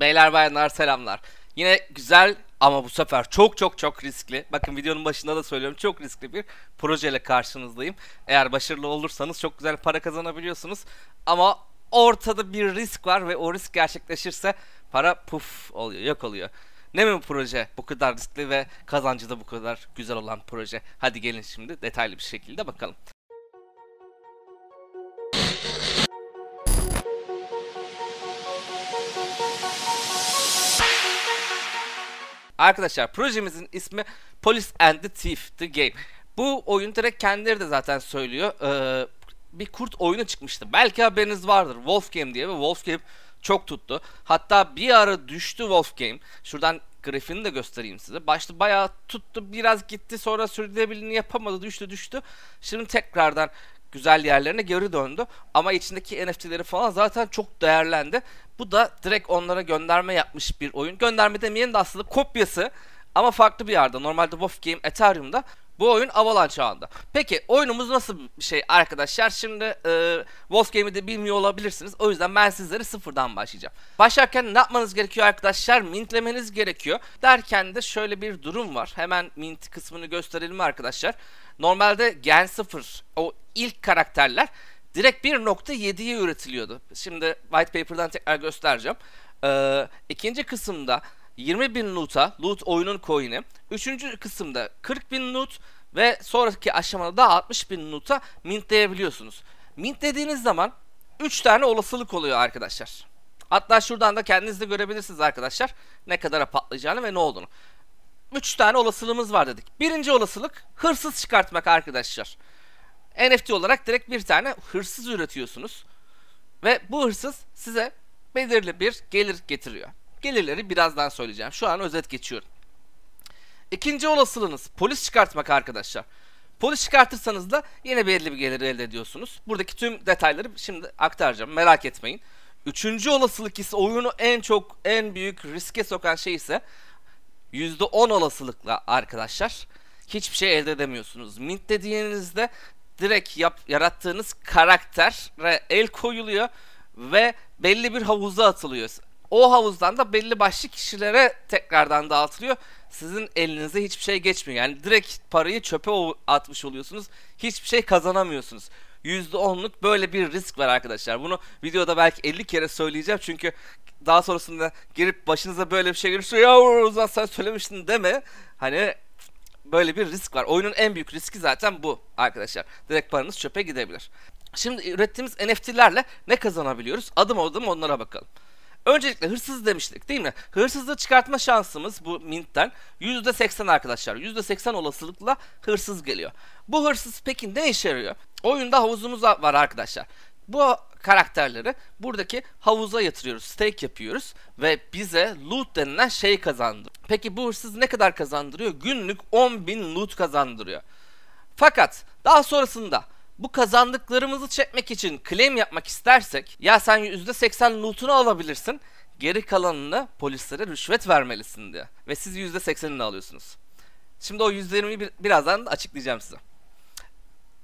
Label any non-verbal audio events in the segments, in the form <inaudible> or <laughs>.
Beyler bayanlar selamlar. Yine güzel ama bu sefer çok çok çok riskli. Bakın videonun başında da söylüyorum çok riskli bir projeyle karşınızdayım. Eğer başarılı olursanız çok güzel para kazanabiliyorsunuz. Ama ortada bir risk var ve o risk gerçekleşirse para puf oluyor yok oluyor. Ne mi bu proje bu kadar riskli ve kazancı da bu kadar güzel olan proje. Hadi gelin şimdi detaylı bir şekilde bakalım. Arkadaşlar projemizin ismi Police and the Thief The Game. Bu oyun direkt kendileri de zaten söylüyor. Ee, bir kurt oyunu çıkmıştı. Belki haberiniz vardır. Wolf Game diye ve Wolf Game çok tuttu. Hatta bir ara düştü Wolf Game. Şuradan grafiğini de göstereyim size. Başta bayağı tuttu biraz gitti sonra sürdürülebilirliğini yapamadı düştü düştü. Şimdi tekrardan güzel yerlerine geri döndü. Ama içindeki NFT'leri falan zaten çok değerlendi. Bu da direkt onlara gönderme yapmış bir oyun. Gönderme demeyelim de aslında kopyası ama farklı bir yerde. Normalde Wolf Game Ethereum'da bu oyun Avalanche ağında. Peki oyunumuz nasıl bir şey arkadaşlar? Şimdi e, Wolf Game'i de bilmiyor olabilirsiniz. O yüzden ben sizlere sıfırdan başlayacağım. Başlarken ne yapmanız gerekiyor arkadaşlar? Mintlemeniz gerekiyor. Derken de şöyle bir durum var. Hemen mint kısmını gösterelim arkadaşlar. Normalde Gen 0 o ilk karakterler direkt 1.7'ye üretiliyordu. Şimdi white paper'dan tekrar göstereceğim. Ee, ikinci kısımda 20 bin loot'a, loot oyunun coin'i. Üçüncü kısımda 40 bin loot ve sonraki aşamada da 60 bin loot'a mintleyebiliyorsunuz. Mint dediğiniz zaman 3 tane olasılık oluyor arkadaşlar. Hatta şuradan da kendiniz de görebilirsiniz arkadaşlar ne kadara patlayacağını ve ne olduğunu. 3 tane olasılığımız var dedik. Birinci olasılık hırsız çıkartmak arkadaşlar. NFT olarak direkt bir tane hırsız üretiyorsunuz. Ve bu hırsız size belirli bir gelir getiriyor. Gelirleri birazdan söyleyeceğim. Şu an özet geçiyorum. İkinci olasılığınız polis çıkartmak arkadaşlar. Polis çıkartırsanız da yine belirli bir gelir elde ediyorsunuz. Buradaki tüm detayları şimdi aktaracağım. Merak etmeyin. Üçüncü olasılık ise oyunu en çok en büyük riske sokan şey ise %10 olasılıkla arkadaşlar hiçbir şey elde edemiyorsunuz. Mint dediğinizde direkt yap, yarattığınız karaktere el koyuluyor ve belli bir havuza atılıyor. O havuzdan da belli başlı kişilere tekrardan dağıtılıyor. Sizin elinize hiçbir şey geçmiyor. Yani direkt parayı çöpe atmış oluyorsunuz. Hiçbir şey kazanamıyorsunuz. %10'luk böyle bir risk var arkadaşlar. Bunu videoda belki 50 kere söyleyeceğim çünkü daha sonrasında girip başınıza böyle bir şey gelirse ya Ozan sen söylemiştin deme. Hani böyle bir risk var. Oyunun en büyük riski zaten bu arkadaşlar. Direkt paranız çöpe gidebilir. Şimdi ürettiğimiz NFT'lerle ne kazanabiliyoruz? Adım adım onlara bakalım. Öncelikle hırsız demiştik değil mi? Hırsızı çıkartma şansımız bu mintten %80 arkadaşlar. %80 olasılıkla hırsız geliyor. Bu hırsız peki ne işe yarıyor? Oyunda havuzumuz var arkadaşlar. Bu karakterleri buradaki havuza yatırıyoruz, stake yapıyoruz ve bize loot denilen şeyi kazandı. Peki bu hırsız ne kadar kazandırıyor? Günlük 10.000 loot kazandırıyor. Fakat daha sonrasında bu kazandıklarımızı çekmek için claim yapmak istersek ya sen %80 loot'unu alabilirsin geri kalanını polislere rüşvet vermelisin diye. Ve siz %80'ini alıyorsunuz. Şimdi o %20'yi birazdan açıklayacağım size.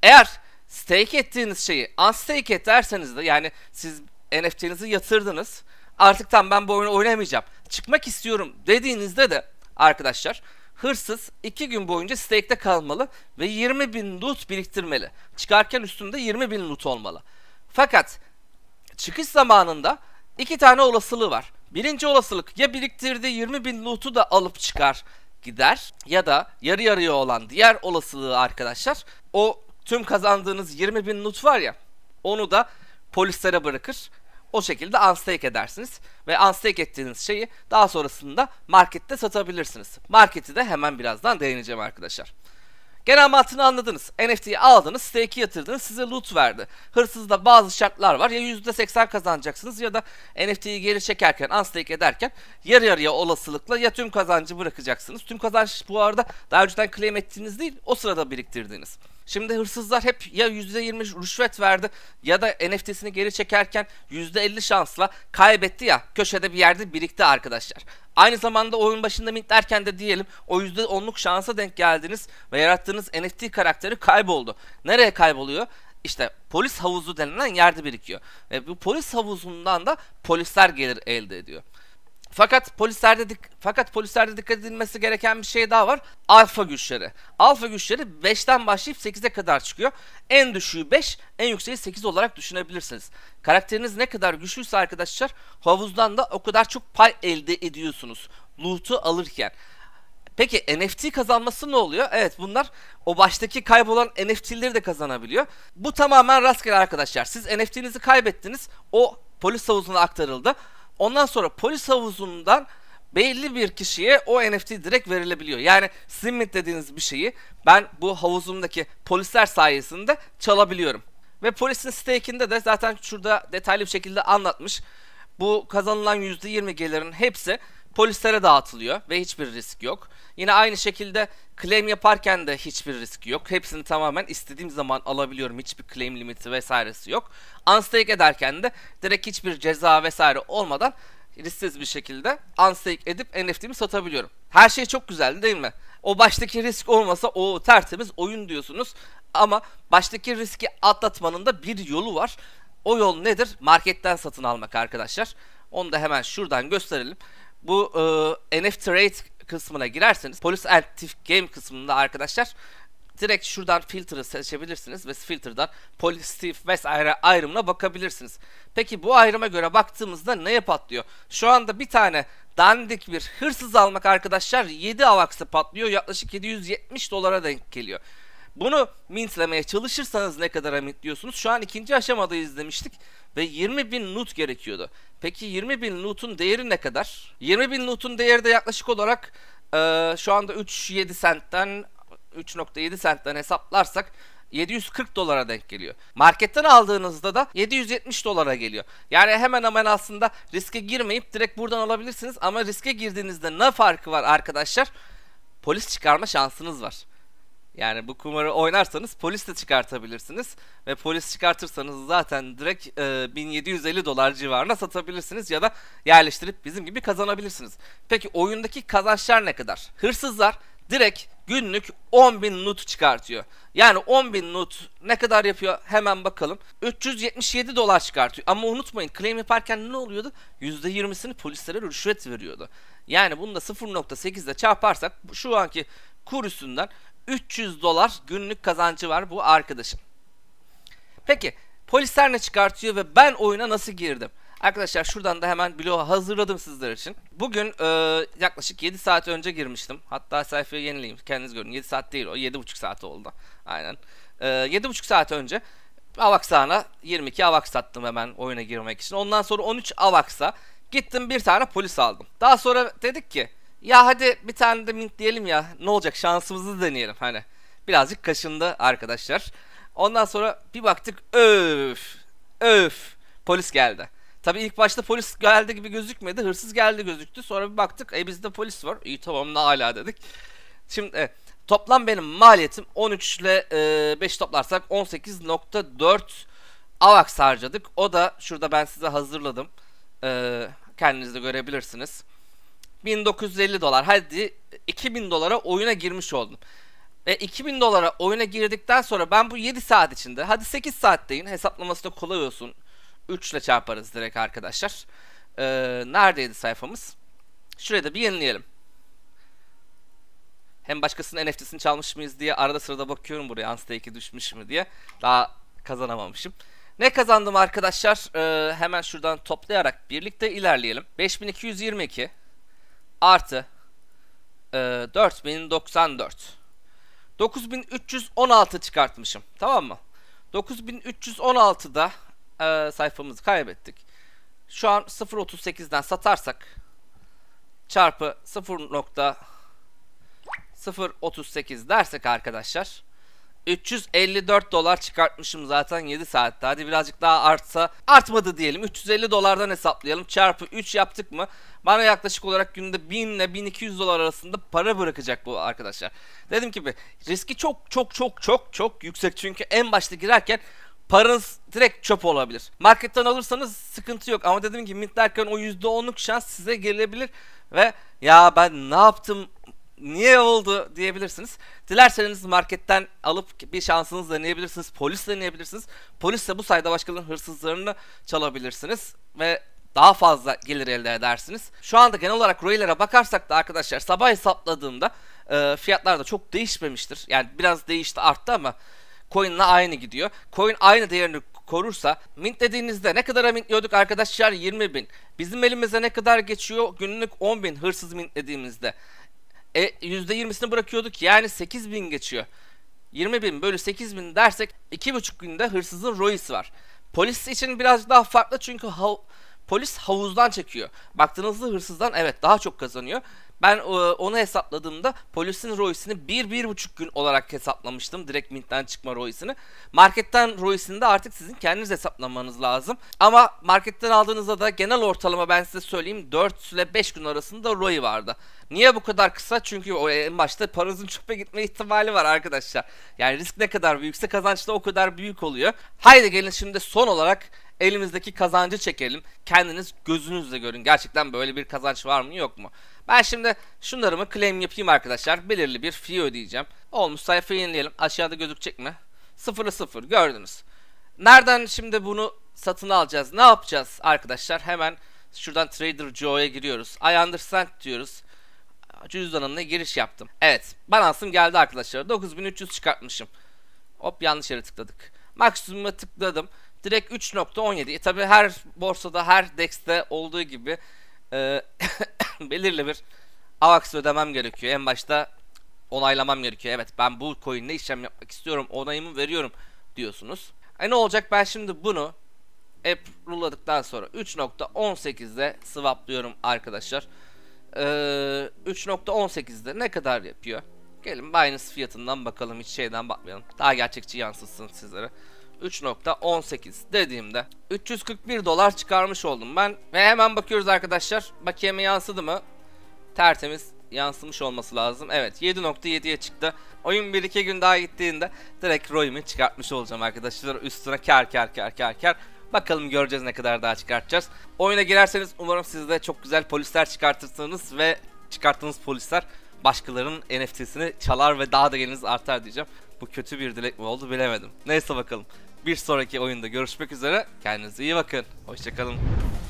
Eğer stake ettiğiniz şeyi unstake et derseniz de yani siz NFT'nizi yatırdınız. Artık tam ben bu oyunu oynamayacağım. Çıkmak istiyorum dediğinizde de arkadaşlar hırsız 2 gün boyunca stake'de kalmalı ve 20 bin loot biriktirmeli. Çıkarken üstünde 20 bin loot olmalı. Fakat çıkış zamanında iki tane olasılığı var. Birinci olasılık ya biriktirdiği 20 bin loot'u da alıp çıkar gider ya da yarı yarıya olan diğer olasılığı arkadaşlar o tüm kazandığınız 20 bin nut var ya onu da polislere bırakır. O şekilde unstake edersiniz ve unstake ettiğiniz şeyi daha sonrasında markette satabilirsiniz. Marketi de hemen birazdan değineceğim arkadaşlar. Genel mantığını anladınız. NFT'yi aldınız, stake'i yatırdınız, size loot verdi. Hırsızda bazı şartlar var. Ya %80 kazanacaksınız ya da NFT'yi geri çekerken, unstake ederken yarı yarıya olasılıkla ya tüm kazancı bırakacaksınız. Tüm kazanç bu arada daha önceden claim ettiğiniz değil, o sırada biriktirdiğiniz. Şimdi hırsızlar hep ya %20 rüşvet verdi ya da NFT'sini geri çekerken %50 şansla kaybetti ya köşede bir yerde birikti arkadaşlar. Aynı zamanda oyun başında mintlerken de diyelim o %10'luk şansa denk geldiniz ve yarattığınız NFT karakteri kayboldu. Nereye kayboluyor? İşte polis havuzu denilen yerde birikiyor. Ve bu polis havuzundan da polisler gelir elde ediyor. Fakat polislerde fakat polislerde dikkat edilmesi gereken bir şey daha var. Alfa güçleri. Alfa güçleri 5'ten başlayıp 8'e kadar çıkıyor. En düşüğü 5, en yükseği 8 olarak düşünebilirsiniz. Karakteriniz ne kadar güçlüyse arkadaşlar, havuzdan da o kadar çok pay elde ediyorsunuz. Loot'u alırken. Peki NFT kazanması ne oluyor? Evet bunlar o baştaki kaybolan NFT'leri de kazanabiliyor. Bu tamamen rastgele arkadaşlar. Siz NFT'nizi kaybettiniz. O polis havuzuna aktarıldı. Ondan sonra polis havuzundan belli bir kişiye o NFT direkt verilebiliyor. Yani simit dediğiniz bir şeyi ben bu havuzumdaki polisler sayesinde çalabiliyorum. Ve polisin stake'inde de zaten şurada detaylı bir şekilde anlatmış. Bu kazanılan %20 gelirin hepsi polislere dağıtılıyor ve hiçbir risk yok. Yine aynı şekilde claim yaparken de hiçbir risk yok. Hepsini tamamen istediğim zaman alabiliyorum. Hiçbir claim limiti vesairesi yok. Unstake ederken de direkt hiçbir ceza vesaire olmadan risksiz bir şekilde unstake edip NFT'mi satabiliyorum. Her şey çok güzeldi, değil mi? O baştaki risk olmasa o tertemiz oyun diyorsunuz. Ama baştaki riski atlatmanın da bir yolu var. O yol nedir? Marketten satın almak arkadaşlar. Onu da hemen şuradan gösterelim bu e, NFT Trade kısmına girerseniz Polis Active Game kısmında arkadaşlar direkt şuradan filter'ı seçebilirsiniz ve filter'dan politif vesaire ayrımına bakabilirsiniz. Peki bu ayrıma göre baktığımızda ne patlıyor? Şu anda bir tane dandik bir hırsız almak arkadaşlar 7 avaksa patlıyor. Yaklaşık 770 dolara denk geliyor. Bunu mintlemeye çalışırsanız ne kadar mintliyorsunuz? Şu an ikinci aşamadayız demiştik ve 20 bin nut gerekiyordu. Peki 20 bin loot'un değeri ne kadar? 20 bin loot'un değeri de yaklaşık olarak e, şu anda 3.7 sentten 3.7 sentten hesaplarsak 740 dolara denk geliyor. Marketten aldığınızda da 770 dolara geliyor. Yani hemen hemen aslında riske girmeyip direkt buradan alabilirsiniz ama riske girdiğinizde ne farkı var arkadaşlar? Polis çıkarma şansınız var. Yani bu kumarı oynarsanız polis de çıkartabilirsiniz ve polis çıkartırsanız zaten direkt e, 1750 dolar civarına satabilirsiniz ya da yerleştirip bizim gibi kazanabilirsiniz. Peki oyundaki kazançlar ne kadar? Hırsızlar direkt günlük 10.000 nut çıkartıyor. Yani 10.000 nut ne kadar yapıyor hemen bakalım. 377 dolar çıkartıyor. Ama unutmayın claim yaparken ne oluyordu? %20'sini polislere rüşvet veriyordu. Yani bunu da 0.8 ile çarparsak şu anki kurusundan 300 dolar günlük kazancı var bu arkadaşım. Peki polisler ne çıkartıyor ve ben oyuna nasıl girdim? Arkadaşlar şuradan da hemen bloğu hazırladım sizler için. Bugün e, yaklaşık 7 saat önce girmiştim. Hatta sayfayı yenileyim kendiniz görün. 7 saat değil o 7,5 saat oldu. Aynen. E, 7,5 saat önce Avaxa'na 22 Avax sattım hemen oyuna girmek için. Ondan sonra 13 avaksa gittim bir tane polis aldım. Daha sonra dedik ki ya hadi bir tane de mint diyelim ya. Ne olacak şansımızı deneyelim hani. Birazcık kaşındı arkadaşlar. Ondan sonra bir baktık öf öf polis geldi. Tabi ilk başta polis geldi gibi gözükmedi. Hırsız geldi gözüktü. Sonra bir baktık e bizde polis var. İyi tamam ne hala dedik. Şimdi e, toplam benim maliyetim 13 ile e, 5 toplarsak 18.4 AVAX harcadık. O da şurada ben size hazırladım. E, kendiniz de görebilirsiniz. 1950 dolar. Hadi 2000 dolara oyuna girmiş oldum. Ve 2000 dolara oyuna girdikten sonra ben bu 7 saat içinde hadi 8 saat deyin hesaplaması da kolay olsun. 3 ile çarparız direkt arkadaşlar. Ee, neredeydi sayfamız? Şuraya da bir yenileyelim. Hem başkasının NFT'sini çalmış mıyız diye arada sırada bakıyorum buraya Unstake'e düşmüş mü diye. Daha kazanamamışım. Ne kazandım arkadaşlar? Ee, hemen şuradan toplayarak birlikte ilerleyelim. 5222 artı e, 4094. 9316 çıkartmışım. Tamam mı? 9316'da e, sayfamızı kaybettik. Şu an 0.38'den satarsak çarpı 0.038 dersek arkadaşlar 354 dolar çıkartmışım zaten 7 saatte. Hadi birazcık daha artsa artmadı diyelim. 350 dolardan hesaplayalım. Çarpı 3 yaptık mı? Bana yaklaşık olarak günde 1000 ile 1200 dolar arasında para bırakacak bu arkadaşlar. Dedim ki riski çok çok çok çok çok yüksek. Çünkü en başta girerken paranız direkt çöp olabilir. Marketten alırsanız sıkıntı yok ama dedim ki mintlerken o %10'luk şans size gelebilir ve ya ben ne yaptım niye oldu diyebilirsiniz. Dilerseniz marketten alıp bir şansınız deneyebilirsiniz. Polis deneyebilirsiniz. Polis de bu sayede başkalarının hırsızlarını çalabilirsiniz ve daha fazla gelir elde edersiniz. Şu anda genel olarak royalere bakarsak da arkadaşlar sabah hesapladığımda e, fiyatlar da çok değişmemiştir. Yani biraz değişti arttı ama coin'le aynı gidiyor. Coin aynı değerini korursa mint dediğinizde ne kadar mintliyorduk arkadaşlar 20 bin. Bizim elimize ne kadar geçiyor günlük 10 bin hırsız mint dediğimizde. E, %20'sini bırakıyorduk yani 8 bin geçiyor. 20 bin bölü 8 bin dersek 2,5 günde hırsızın ROI'si var. Polis için biraz daha farklı çünkü hav polis havuzdan çekiyor. Baktığınızda hırsızdan evet daha çok kazanıyor. Ben e, onu hesapladığımda Polis'in bir bir buçuk gün olarak hesaplamıştım. Direkt Mint'ten çıkma ROI'sini. Marketten ROI'sini de artık sizin kendiniz hesaplamanız lazım. Ama marketten aldığınızda da genel ortalama ben size söyleyeyim 4 ile 5 gün arasında ROI vardı. Niye bu kadar kısa? Çünkü o en başta paranızın çöpe gitme ihtimali var arkadaşlar. Yani risk ne kadar büyükse kazanç da o kadar büyük oluyor. Haydi gelin şimdi son olarak elimizdeki kazancı çekelim. Kendiniz gözünüzle görün. Gerçekten böyle bir kazanç var mı yok mu? Ben şimdi şunlarımı claim yapayım arkadaşlar. Belirli bir fee ödeyeceğim. Olmuş sayfayı yenileyelim. Aşağıda gözükecek mi? Sıfırı sıfır gördünüz. Nereden şimdi bunu satın alacağız? Ne yapacağız arkadaşlar? Hemen şuradan Trader Joe'ya giriyoruz. I understand diyoruz. Cüzdanımla giriş yaptım. Evet balansım geldi arkadaşlar. 9300 çıkartmışım. Hop yanlış yere tıkladık. Maksimuma tıkladım. Direkt 3.17. E, tabi her borsada her dexte olduğu gibi e, <laughs> <laughs> belirli bir AVAX ödemem gerekiyor. En başta onaylamam gerekiyor. Evet ben bu coin'le işlem yapmak istiyorum. Onayımı veriyorum diyorsunuz. E ne olacak ben şimdi bunu app ruladıktan sonra 3.18'de swaplıyorum arkadaşlar. Ee, 3.18'de ne kadar yapıyor? Gelin Binance fiyatından bakalım hiç şeyden bakmayalım. Daha gerçekçi yansıtsın sizlere. 3.18 dediğimde 341 dolar çıkarmış oldum ben. Ve hemen bakıyoruz arkadaşlar. Bakiyeme yansıdı mı? Tertemiz yansımış olması lazım. Evet 7.7'ye çıktı. Oyun 1-2 gün daha gittiğinde direkt ROI'mi çıkartmış olacağım arkadaşlar. Üstüne ker ker ker ker ker Bakalım göreceğiz ne kadar daha çıkartacağız. Oyuna girerseniz umarım siz de çok güzel polisler çıkartırsınız ve çıkarttığınız polisler başkalarının NFT'sini çalar ve daha da geliniz artar diyeceğim. Bu kötü bir dilek mi oldu bilemedim. Neyse bakalım. Bir sonraki oyunda görüşmek üzere. Kendinize iyi bakın. Hoşçakalın.